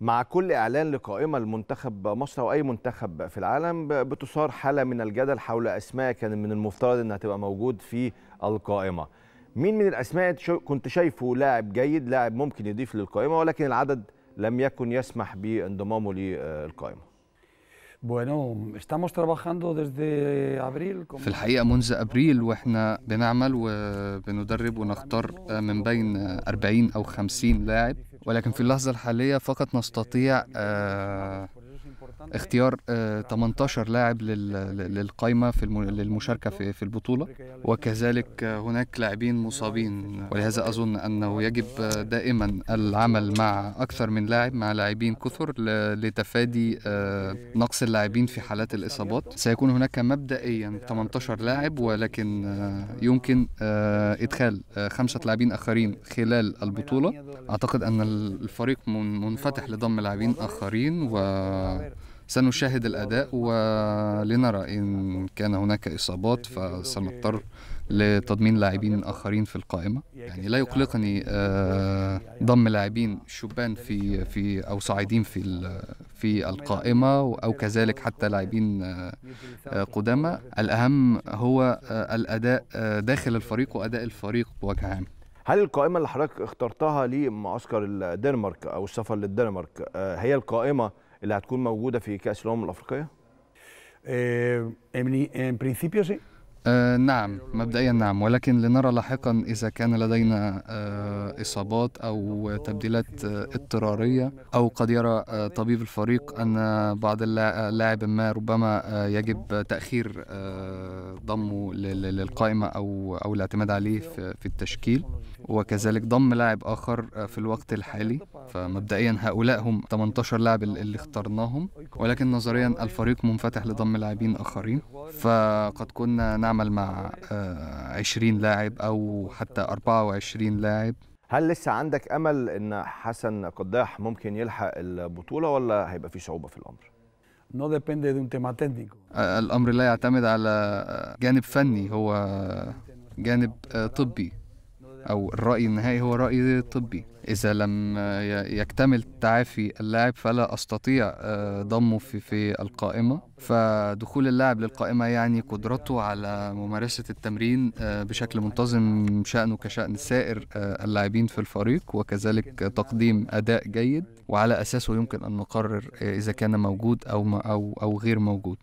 مع كل اعلان لقائمه لمنتخب مصر او اي منتخب في العالم بتثار حاله من الجدل حول اسماء كان من المفترض انها تبقى موجود في القائمه مين من الاسماء كنت شايفه لاعب جيد لاعب ممكن يضيف للقائمه ولكن العدد لم يكن يسمح بانضمامه للقائمه Bueno, estamos trabajando desde abril. في الحقيقة منذ أبريل وإحنا بنعمل وبندرب ونختار من بين 40 أو 50 لاعب ولكن في اللحظة الحالية فقط نستطيع آه، اختيار 18 آه، لاعب للقائمه في للمشاركه في البطوله وكذلك هناك لاعبين مصابين ولهذا اظن انه يجب دائما العمل مع اكثر من لاعب مع لاعبين كثر لتفادي آه، نقص اللاعبين في حالات الاصابات سيكون هناك مبدئيا 18 لاعب ولكن آه، يمكن ادخال خمسه لاعبين اخرين خلال البطوله اعتقد ان الفريق منفتح لضم لاعبين اخرين و سنشاهد الأداء ولنرى إن كان هناك إصابات فسنضطر لتضمين لاعبين آخرين في القائمة يعني لا يقلقني آه، ضم لاعبين شبان في في أو صاعدين في في القائمة أو كذلك حتى لاعبين آه، آه، قدامى الأهم هو الأداء داخل الفريق وأداء الفريق بوجه عام هل القائمة اللي حضرتك اخترتها لمعسكر الدنمارك أو السفر للدنمارك هي القائمة اللي هتكون موجوده في كاس الامم الافريقيه؟ ان برينسيبيو سي آه نعم مبدئيا نعم ولكن لنرى لاحقا إذا كان لدينا آه إصابات أو تبديلات آه اضطرارية أو قد يرى آه طبيب الفريق أن بعض اللاعب ما ربما آه يجب تأخير آه ضمه للقائمة أو أو الاعتماد عليه في التشكيل وكذلك ضم لاعب آخر في الوقت الحالي فمبدئيا هؤلاء هم 18 لاعب اللي اخترناهم ولكن نظريا الفريق منفتح لضم لاعبين آخرين فقد كنا نعمل مع 20 آه، لاعب أو حتى 24 لاعب هل لسه عندك امل ان حسن قداح ممكن يلحق البطوله ولا هيبقى في صعوبه في الامر no depende de un tema técnico. الأمر لا يعتمد على جانب فني هو جانب آه، طبي يعني. أو الرأي النهائي هو رأي طبي إذا لم يكتمل تعافي اللاعب فلا أستطيع آه، ضمه في, في القائمة فدخول اللاعب للقائمة يعني قدرته على ممارسة التمرين آه، بشكل منتظم شأنه كشأن سائر آه، اللاعبين في الفريق وكذلك تقديم أداء جيد وعلى أساسه يمكن أن نقرر إذا كان موجود أو أو أو غير موجود